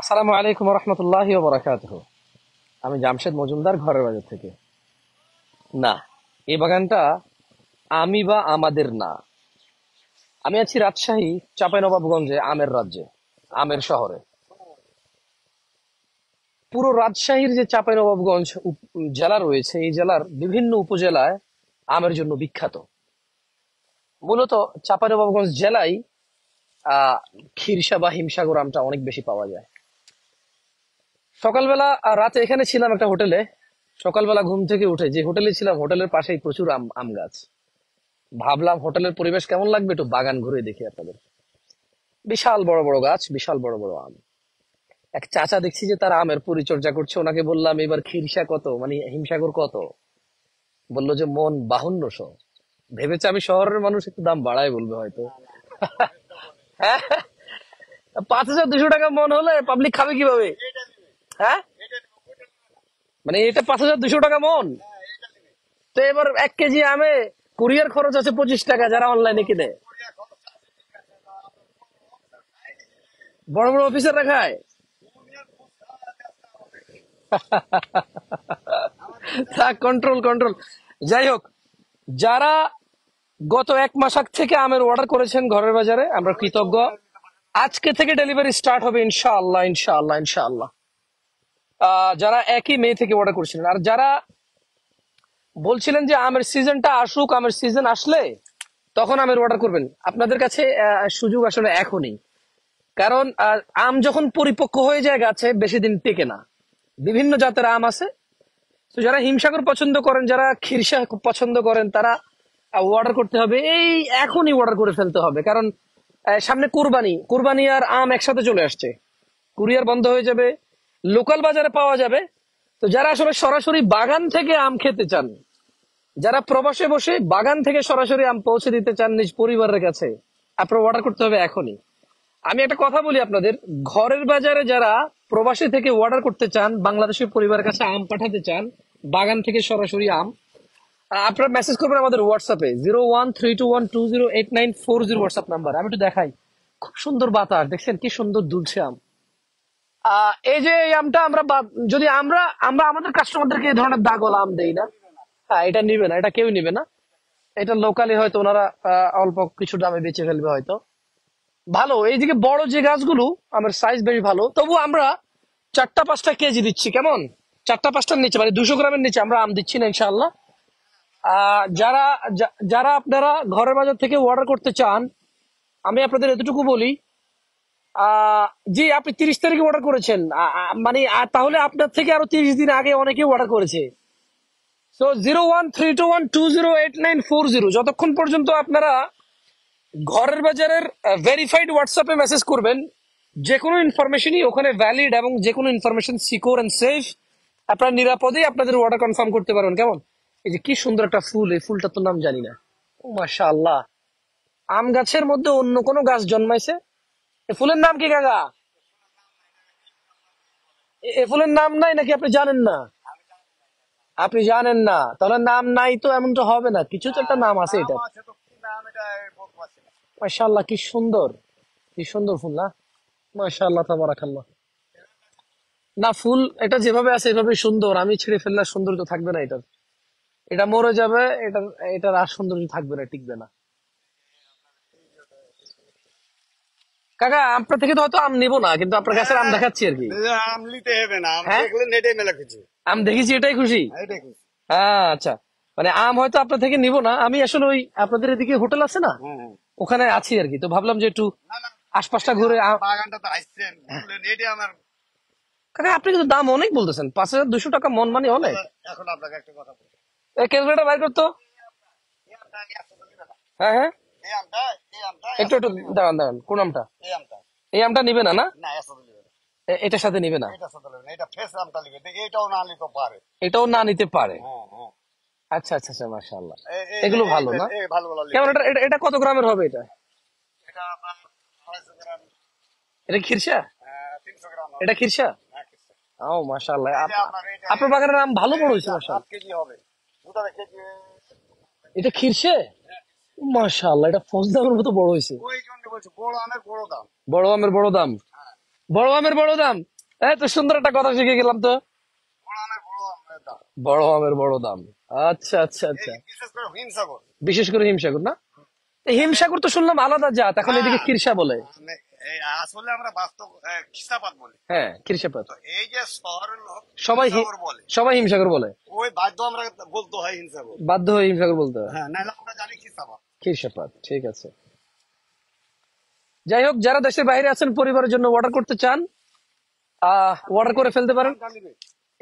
আসসালামু আলাইকুম রহমতুল্লাহ বরাকাত আমি জামশেদ মজুমদার ঘরের বাজার থেকে না এই বাগানটা আমি বা আমাদের না আমি আছি রাজশাহী চাঁপাইনবাবগঞ্জে আমের রাজ্যে আমের শহরে পুরো রাজশাহীর যে চাঁপাইনবাবগঞ্জ জেলা রয়েছে এই জেলার বিভিন্ন উপজেলায় আমের জন্য বিখ্যাত মূলত চাঁপাইনবাবগঞ্জ জেলায় আহ খিরসা বা হিমসাগর আমটা অনেক বেশি পাওয়া যায় সকালবেলা আর রাতে এখানে ছিলাম একটা হোটেলে সকালবেলা ঘুম থেকে উঠে যে হোটেলে ছিলাম হোটেলের পাশেই প্রচুর আম আম গাছ ভাবলাম হোটেলের পরিবেশ কেমন লাগবে একটু বাগান ঘুরে দেখি আপনাদের বিশাল বড় বড় গাছ বিশাল বড় বড় আম এক চাচা দেখছি যে তার আমের পরিচর্যা করছে ওনাকে বললাম এবার খিরসা কত মানে হিমসাগর কত বললো যে মন বাহান্নশো ভেবেছে আমি শহরের মানুষ একটু দাম বাড়াই বলবে হয়তো হ্যাঁ, পাঁচ হাজার দুশো টাকা মন হলে পাবলিক খাবে কিভাবে হ্যাঁ মানে এটা পাঁচ হাজার দুশো টাকা মন তো এবার এক কেজি আমে কুরিয়ার খরচ আছে পঁচিশ টাকা যারা অনলাইনে কিনে বড় বড় অফিসার রাখায় কন্ট্রোল কন্ট্রোল যাই হোক যারা গত এক মাস আগ থেকে আমের অর্ডার করেছেন ঘরের বাজারে আমরা কৃতজ্ঞ আজকে থেকে ডেলিভারি স্টার্ট হবে ইনশাআল্লাহ ইনশাআল্লাহ ইনশাআল্লাহ যারা একই মে থেকে অর্ডার করেছিলেন আর যারা বলছিলেন যে আমের সিজনটা আসুক আমের সিজন আসলে তখন আমের অর্ডার করবেন আপনাদের কাছে সুযোগ আসলে এখনই কারণ আম যখন পরিপক্ক হয়ে যায় গাছে বেশি দিন টেকে না বিভিন্ন জাতের আম আছে তো যারা হিমসাগর পছন্দ করেন যারা খিরসা পছন্দ করেন তারা অর্ডার করতে হবে এই এখনই অর্ডার করে ফেলতে হবে কারণ সামনে কুরবানি কুরবানি আর আম একসাথে চলে আসছে কুরিয়ার বন্ধ হয়ে যাবে লোকাল বাজারে পাওয়া যাবে তো যারা আসলে সরাসরি বাগান থেকে আম খেতে চান যারা প্রবাসে বসে বাগান থেকে সরাসরি আম পৌঁছে দিতে চান নিজ পরিবারের কাছে আপনার অর্ডার করতে হবে এখনই আমি একটা কথা বলি আপনাদের ঘরের বাজারে যারা প্রবাসী থেকে অর্ডার করতে চান বাংলাদেশের পরিবারের কাছে আম পাঠাতে চান বাগান থেকে সরাসরি আম আপনারা মেসেজ করবেন আমাদের হোয়াটসঅ্যাপে zero one three two one two zero eight nine four zero WhatsApp number আমি একটু দেখাই খুব সুন্দর বাতাস দেখছেন কি সুন্দর দুলছে আম এই যে আমটা আমরা যদি আমরা আমরা আমাদের কাস্টমারদেরকে এই ধরনের দাগল আম দেই না হ্যাঁ এটা নিবে না এটা কেউ নিবে না এটা লোকালি হয়তো ওনারা অল্প কিছু দামে বেঁচে ফেলবে হয়তো ভালো এইদিকে বড় যে গাছগুলো আমার সাইজ বেশ ভালো তবু আমরা চারটা পাঁচটা কেজি দিচ্ছি কেমন চারটা পাঁচটার নিচে মানে দুশো গ্রামের নিচে আমরা আম দিচ্ছি না ইনশাল্লাহ যারা যারা আপনারা ঘরের বাজার থেকে অর্ডার করতে চান আমি আপনাদের এতটুকু বলি জি আপনি তিরিশ তারিখে অর্ডার করেছেন মানে তাহলে আপনার থেকে আরো তিরিশ দিন আগে অনেকে অর্ডার করেছে তো zero one three two one two zero eight nine four zero যতক্ষণ পর্যন্ত আপনারা ঘরের বাজারের ভেরিফাইড হোয়াটসঅ্যাপে মেসেজ করবেন যে কোনো ইনফরমেশনই ওখানে ভ্যালিড এবং যে কোনো ইনফরমেশন সিকিউর অ্যান্ড সেফ আপনারা নিরাপদে আপনাদের অর্ডার কনফার্ম করতে পারবেন কেমন এই যে কি সুন্দর একটা ফুল এই ফুলটার তো নাম জানি না ও মাসা আল্লাহ আম গাছের মধ্যে অন্য কোনো গাছ জন্মাইছে ফুলের নাম কি কাকা এ ফুলের নাম নাই নাকি আপনি জানেন না আপনি জানেন না তাহলে নাম নাই তো এমন তো হবে না কিছু তো একটা নাম আছে এটা মাশাল্লাহ কি সুন্দর কি সুন্দর ফুল না মাশাল্লাহ তাবারাকাল্লাহ না ফুল এটা যেভাবে আছে এভাবে সুন্দর আমি ছেড়ে ফেললে সৌন্দর্য থাকবে না এটার এটা মরে যাবে এটা এটার আর সৌন্দর্য থাকবে না টিকবে না কাকা আপনার থেকে তো হয়তো আম নিবো না কিন্তু আপনার কাছে আম হ্যাঁ। দেখাচ্ছি আর কি আম নিতে হবে না আম হ্যাঁ? দেখলেন এটাই মেলা খুশি আম দেখেছি হ্যাঁ, এটাই খুশি হ্যাঁ আচ্ছা মানে আম হয়তো আপনার থেকে নিবো না আমি আসলে ওই আপনাদের এদিকে হোটেল আছে না ওখানে আছি আর কি তো ভাবলাম যে একটু আশপাশটা ঘুরে বাগানটা তো আসছেন এটাই আমার কাকা আপনি কিন্তু দাম অনেক বলতেছেন পাঁচ হাজার দুশো টাকা মন মানে অনেক এখন আপনাকে একটা কথা বলি ক্যালকুলেটার বাইর করতো হ্যাঁ হ্যাঁ একটু একটু দাঁড়ান দাঁড়ান কোন আমটা এই আমটা নিবে না না এটার সাথে নিবে না এটাও না নিতে পারে হ্যাঁ, হ্যাঁ। আচ্ছা আচ্ছা আচ্ছা এগুলো ভালো না কেমন এটা কত গ্রামের হবে এটা এটা খিরসা এটা খিরসা হ্যাঁ, ও আপনার বাগানের নাম ভালো বড় হয়েছে এটা খিরসে এটা ফজদামের মতো বড় হয়েছে আমের বড় দাম বড় আমের বড় দাম বড় আমের বড় দাম হ্যাঁ। এই তো সুন্দর একটা কথা শিখে গেলাম তো বড় আমের বড় দাম আচ্ছা আচ্ছা আচ্ছা বিশেষ করে হিমসাগর না হিমসাগর তো শুনলাম আলাদা জাত এখন হ্যাঁ। এদিকে কিরসা বলে মানে আসলে আমরা বাস্তব হ্যাঁ, বলি হ্যাঁ এই যে সবাই হিমসাগর বলে ওই বাধ্য আমরা বলতে হয় হিমসাগর বাধ্য হিমসাগর বলতে হয় হ্যাঁ নাহলে আমরা জানি ঠিক আছে যাই হোক যারা দেশের বাইরে আছেন পরিবারের জন্য অর্ডার করতে চান অর্ডার করে ফেলতে পারেন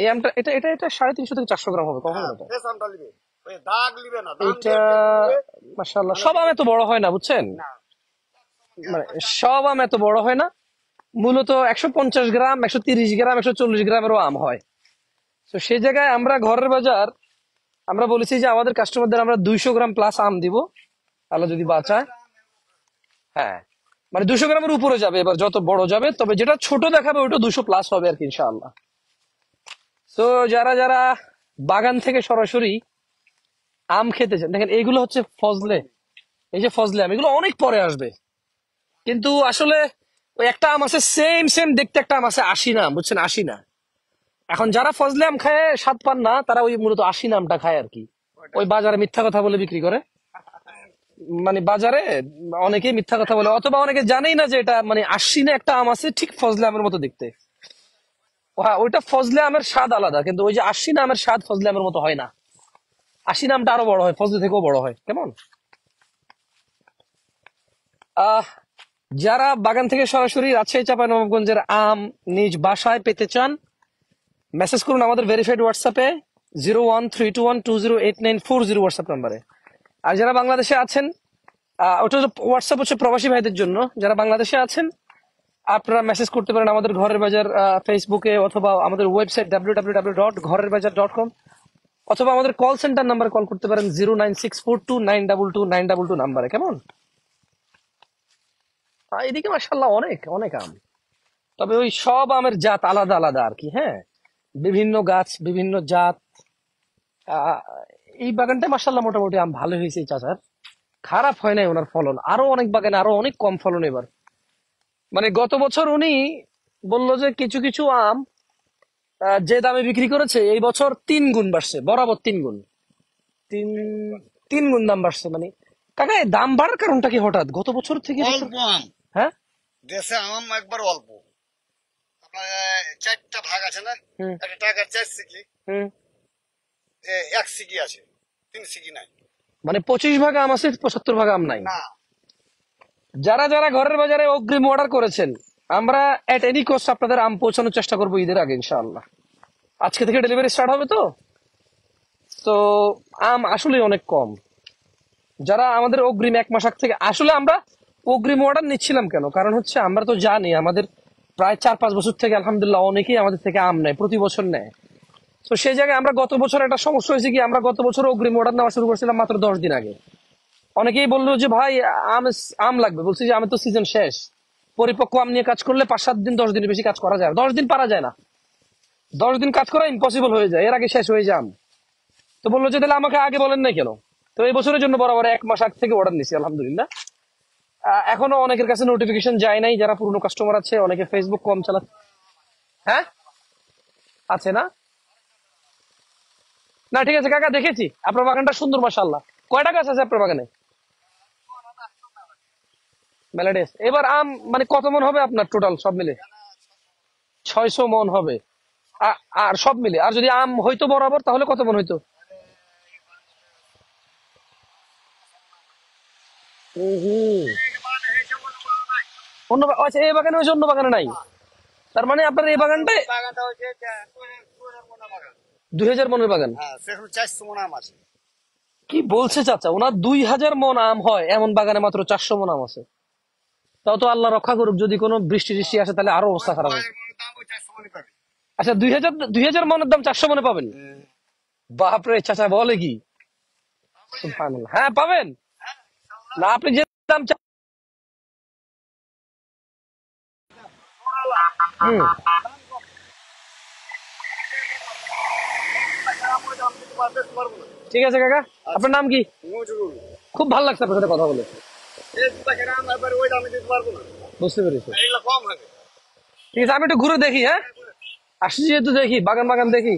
এই আমটা এটা এটা এটা সাড়ে তিনশো থেকে চারশো গ্রাম হবে কখন হ্যাঁ, এটা মাসাল্লাহ সব আম তো বড় হয় না বুঝছেন মানে সব আম এত বড় হয় না মূলত একশো পঞ্চাশ গ্রাম একশো তিরিশ গ্রাম একশো চল্লিশ গ্রামেরও আম হয় তো সেই জায়গায় আমরা ঘরের বাজার আমরা বলেছি যে আমাদের কাস্টমারদের আমরা দুইশো গ্রাম প্লাস আম দিব আলো যদি বাঁচায় হ্যাঁ মানে দুশো গ্রামের উপরে যাবে এবার যত বড় যাবে তবে যেটা ছোট দেখাবে ওইটা দুশো প্লাস হবে আর কি ইনশাআল্লাহ তো যারা যারা বাগান থেকে সরাসরি আম খেতে চান দেখেন এইগুলো হচ্ছে ফজলে এই যে ফজলে আম এগুলো অনেক পরে আসবে কিন্তু আসলে ওই একটা আম আছে সেম সেম দেখতে একটা আম আছে আশি না বুঝছেন আশি না এখন যারা ফজলে আম খায় স্বাদ পান না তারা ওই মূলত আশি নামটা খায় আর কি ওই বাজারে মিথ্যা কথা বলে বিক্রি করে মানে বাজারে অনেকে মিথ্যা কথা বলে অথবা অনেকে জানেই না যে এটা মানে আশি না একটা আম আছে ঠিক ফজলে আমের মতো দেখতে হ্যাঁ ওইটা ফজলে আমের স্বাদ আলাদা কিন্তু ওই যে আশি নামের স্বাদ ফজলে আমের মতো হয় না আশি নামটা আরো বড় হয় ফজলে থেকেও বড় হয় কেমন আহ যারা বাগান থেকে সরাসরি রাজশাহী নবাবগঞ্জের আম নিজ বাসায় পেতে চান মেসেজ করুন আমাদের ভেরিফাইড হোয়াটসঅ্যাপে zero one three two one two zero eight nine four zero WhatsApp নাম্বারে আর যারা বাংলাদেশে আছেন ওটা হোয়াটসঅ্যাপ হচ্ছে প্রবাসী ভাইদের জন্য যারা বাংলাদেশে আছেন আপনারা মেসেজ করতে পারেন আমাদের ঘরের বাজার ফেসবুকে অথবা আমাদের website W W W dot ঘরের বাজার ডট কম অথবা আমাদের কল সেন্টার নাম্বার কল করতে পারেন zero nine six four two nine double two nine double two নাম্বারে কেমন এদিকে মাসাল্লাহ অনেক অনেক আম তবে ওই সব আমের জাত আলাদা আলাদা আর কি হ্যাঁ বিভিন্ন গাছ বিভিন্ন জাত এই বাগানটা মাসাল্লাহ মোটামুটি আম ভালো হয়েছে চাচার খারাপ হয় নাই ওনার ফলন আরো অনেক বাগানে আরো অনেক কম ফলন এবার মানে গত বছর উনি বললো যে কিছু কিছু আম যে দামে বিক্রি করেছে এই বছর তিন গুণ বাড়ছে বরাবর তিন গুণ তিন তিন গুণ দাম বাড়ছে মানে কাকা দাম বাড়ার কারণটা কি হঠাৎ গত বছর থেকে হ্যাঁ দেশে আম একবার অল্প চারটা ভাগ আছে না একটা টাকার চার সিকি এক সিকি আছে তিন সিকি নাই মানে পঁচিশ ভাগ আম আছে পঁচাত্তর ভাগ আম নাই যারা যারা ঘরের বাজারে অগ্রিম অর্ডার করেছেন আমরা এট এনি কোস্ট আপনাদের আম পৌঁছানোর চেষ্টা করবো ঈদের আগে ইনশাআল্লাহ আজকে থেকে ডেলিভারি স্টার্ট হবে তো তো আম আসলে অনেক কম যারা আমাদের অগ্রিম এক মাস থেকে আসলে আমরা অগ্রিম অর্ডার নিচ্ছিলাম কেন কারণ হচ্ছে আমরা তো জানি আমাদের প্রায় চার পাঁচ বছর থেকে আলহামদুলিল্লাহ অনেকেই আমাদের থেকে আম নেয় প্রতি বছর নেয় তো সেই জায়গায় আমরা গত বছর একটা সমস্যা হয়েছে কি আমরা গত বছর অগ্রিম অর্ডার নেওয়া শুরু করেছিলাম মাত্র দশ দিন আগে অনেকেই বললো যে ভাই আম আম লাগবে বলছি যে আমি তো সিজন শেষ পরিপক্ক আম নিয়ে কাজ করলে পাঁচ সাত দিন দশ দিনের বেশি কাজ করা যায় দশ দিন পারা যায় না দশ দিন কাজ করা ইম্পসিবল হয়ে যায় এর আগে শেষ হয়ে যায় তো বললো যে তাহলে আমাকে আগে বলেন না কেন তো এই বছরের জন্য বরাবর এক মাস আগ থেকে অর্ডার নিছি আলহামদুলিল্লাহ এখনো অনেকের কাছে নোটিফিকেশন যায় নাই যারা পুরনো কাস্টমার আছে অনেকে ফেসবুক কম চালাচ্ছে হ্যাঁ আছে না না ঠিক আছে কাকা দেখেছি আপনার বাগানটা সুন্দর মাসাল্লাহ কয়টা গাছ আছে আপনার বাগানে মেলাডেস এবার আম মানে কত মন হবে আপনার টোটাল সব মিলে ছয়শো মন হবে আর সব মিলে আর যদি আম হইতো বরাবর তাহলে কত মন হইতো হুম অন্য আচ্ছা এই বাগানে হয়েছে অন্য বাগানে নাই তার মানে আপনার এই বাগানটাই দুই হাজার মনের বাগান হ্যাঁ, কি বলছে চাচা ওনার দুই হাজার মন আম হয় এমন বাগানে মাত্র চারশো মন আম আছে তাও তো আল্লাহ রক্ষা করুক যদি কোনো বৃষ্টি টিষ্টি আসে তাহলে আরো অবস্থা খারাপ হবে আচ্ছা দুই হাজার দুই হাজার মনের দাম চারশো মনে পাবেন হ্যাঁ। বাপরে চাচা বলে কি হ্যাঁ পাবেন হ্যাঁ, না আপনি যে দাম ঠিক আছে কাকা আপনার নাম কি খুব ভালো লাগছে আপনার সাথে কথা বলে বুঝতে পেরেছি ঠিক আছে আমি একটু ঘুরে দেখি হ্যাঁ আসছি যেহেতু দেখি বাগান বাগান দেখি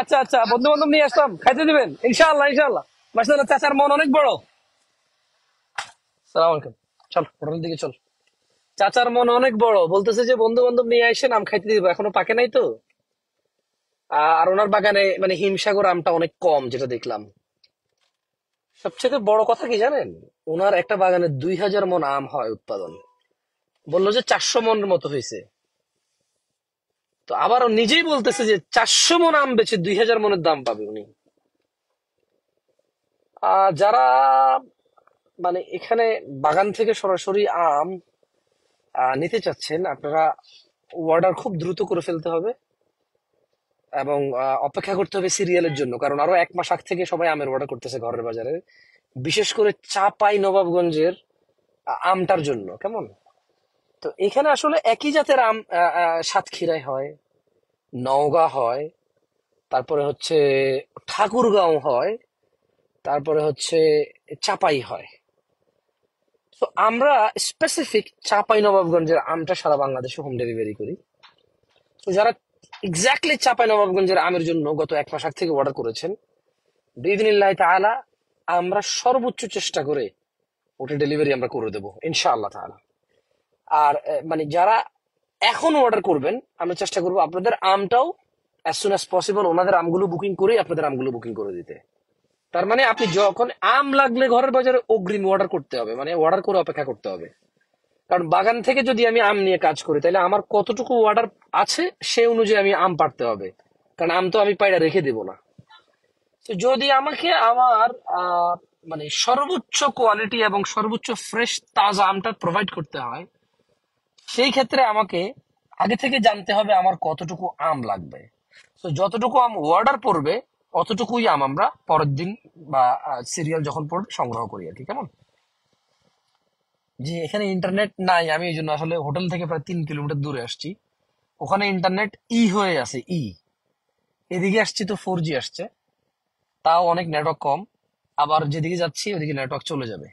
আচ্ছা আচ্ছা বন্ধু বান্ধব নিয়ে আসলাম খাইতে দিবেন ইনশাল্লাহ ইনশাল্লাহ মাসে চাষার মন অনেক বড় সালাম আলাইকুম চল হোটেলের দিকে চল চাচার মন অনেক বড় বলতেছে যে বন্ধু বান্ধব নিয়ে আসেন আম খাইতে দিব এখনো পাকে নাই তো আর ওনার বাগানে মানে হিমসাগর আমটা অনেক কম যেটা দেখলাম সবচেয়ে বড় কথা কি জানেন ওনার একটা বাগানে দুই হাজার মন আম হয় উৎপাদন বললো যে চারশো মনের মতো হয়েছে তো আবার নিজেই বলতেছে যে চারশো মন আম বেছে দুই হাজার মনের দাম পাবে উনি আহ যারা মানে এখানে বাগান থেকে সরাসরি আম নিতে চাচ্ছেন আপনারা অর্ডার খুব দ্রুত করে ফেলতে হবে এবং অপেক্ষা করতে হবে সিরিয়ালের জন্য কারণ আরো এক মাস আগ থেকে সবাই আমের অর্ডার করতেছে ঘরের বাজারে বিশেষ করে চাপাই নবাবগঞ্জের আমটার জন্য কেমন তো এখানে আসলে একই জাতের আম সাতক্ষীরাই হয় নওগাঁ হয় তারপরে হচ্ছে ঠাকুরগাঁও হয় তারপরে হচ্ছে চাপাই হয় তো আমরা স্পেসিফিক চাপাই নবাবগঞ্জের আমটা সারা বাংলাদেশে হোম ডেলিভারি করি তো যারা এক্স্যাক্টলি চাপাই নবাবগঞ্জের আমের জন্য গত এক মাস আগ থেকে অর্ডার করেছেন বিদিনিল্লাহ তালা আমরা সর্বোচ্চ চেষ্টা করে ওটা ডেলিভারি আমরা করে দেবো ইনশাআল্লাহ তালা আর মানে যারা এখন অর্ডার করবেন আমরা চেষ্টা করবো আপনাদের আমটাও অ্যাজ সুন অ্যাজ পসিবল ওনাদের আমগুলো বুকিং করে আপনাদের আমগুলো বুকিং করে দিতে তার মানে আপনি যখন আম লাগলে ঘরের বাজারে অগ্রিম অর্ডার করতে হবে মানে অর্ডার করে অপেক্ষা করতে হবে কারণ বাগান থেকে যদি আমি আম নিয়ে কাজ করি তাহলে আমার কতটুকু অর্ডার আছে সে অনুযায়ী আমি আম পাড়তে হবে কারণ আম তো আমি পাইরা রেখে দেব না তো যদি আমাকে আমার মানে সর্বোচ্চ কোয়ালিটি এবং সর্বোচ্চ ফ্রেশ তাজা আমটা প্রোভাইড করতে হয় সেই ক্ষেত্রে আমাকে আগে থেকে জানতে হবে আমার কতটুকু আম লাগবে তো যতটুকু আম অর্ডার পড়বে অতটুকুই আম আমরা পরের দিন বা সিরিয়াল যখন পড়বে সংগ্রহ করি আর কি কেমন যে এখানে ইন্টারনেট নাই আমি এই জন্য আসলে হোটেল থেকে প্রায় তিন কিলোমিটার দূরে আসছি ওখানে ইন্টারনেট ই হয়ে আছে ই এদিকে আসছি তো ফোর জি আসছে তাও অনেক নেটওয়ার্ক কম আবার যেদিকে যাচ্ছি ওদিকে নেটওয়ার্ক চলে যাবে